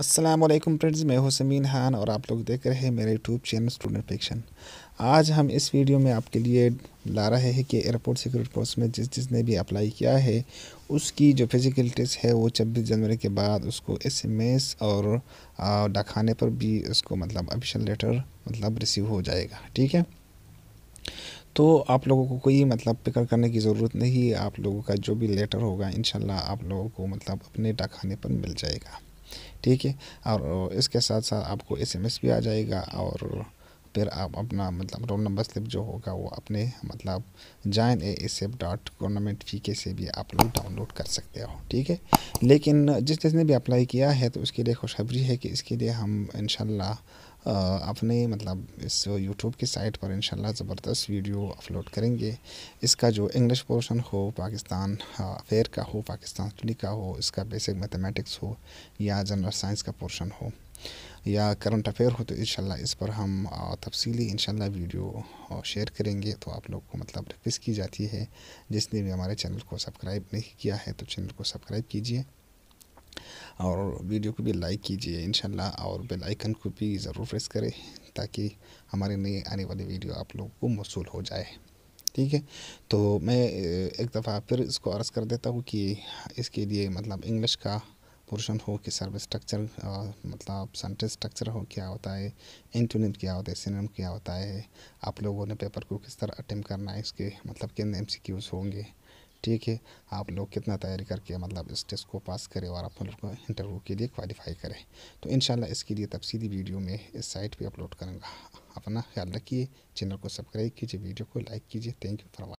अस्सलाम वालेकुम फ्रेंड्स मैं हूं समीन खान और आप लोग देख रहे हैं मेरे यूट्यूब चैनल स्टूडेंट फिक्शन आज हम इस वीडियो में आपके लिए ला रहे हैं कि एयरपोर्ट सिक्योरिटी पोस्ट में जिस जिसने भी अप्लाई किया है उसकी जो फिज़िकल टेस्ट है वो छब्बीस जनवरी के बाद उसको एसएमएस और डाखाने पर भी उसको मतलब ऑफिशियल लेटर मतलब रिसीव हो जाएगा ठीक है तो आप लोगों को कोई मतलब फिक्र करने की ज़रूरत नहीं आप लोगों का जो भी लेटर होगा इन आप लोगों को मतलब अपने डाखाने पर मिल जाएगा ठीक है और इसके साथ साथ आपको एस भी आ जाएगा और फिर आप अपना मतलब रोल नंबर स्लिप जो होगा वो अपने मतलब join A F dot government फी के से भी आप लोग डाउनलोड कर सकते हो ठीक है लेकिन जिस जिसने भी अप्लाई किया है तो उसके लिए खुशखबरी है कि इसके लिए हम इनशाला अपने मतलब इस यूट्यूब की साइट पर इंशाल्लाह ज़बरदस्त वीडियो अपलोड करेंगे इसका जो इंग्लिश पोर्शन हो पाकिस्तान अफेयर का हो पाकिस्तान स्टडी का हो इसका बेसिक मैथमेटिक्स हो या जनरल साइंस का पोर्शन हो या करंट अफेयर हो तो इन इस पर हम तफसली इन वीडियो शेयर करेंगे तो आप लोग को मतलब रिक्वेस्ट की जाती है जिसने भी हमारे चैनल को सब्सक्राइब नहीं किया है तो चैनल को सब्सक्राइब कीजिए और वीडियो को भी लाइक कीजिए इन और बेल आइकन को भी ज़रूर प्रेस करें ताकि हमारे नए आने वाले वीडियो आप लोगों को मौसू हो जाए ठीक है तो मैं एक दफ़ा फिर इसको अर्ज़ कर देता हूँ कि इसके लिए मतलब इंग्लिश का पोर्शन हो कि सर्व स्ट्रक्चर मतलब सेंटेंस स्ट्रक्चर हो क्या होता है एंटोनिम क्या होता है सिनेम क्या होता है आप लोगों ने पेपर को किस तरह अटेम्प्ट करना है इसके मतलब कितने एम सी क्यूज़ होंगे ठीक है आप लोग कितना तैयारी करके मतलब इस टेस्ट को पास करें और आप लोग इंटरव्यू के लिए क्वालिफाई करें तो इन इसके लिए तफसीली वीडियो में इस साइट पर अपलोड करूँगा अपना ख्याल रखिए चैनल को सब्सक्राइब कीजिए वीडियो को लाइक कीजिए थैंक यू फॉर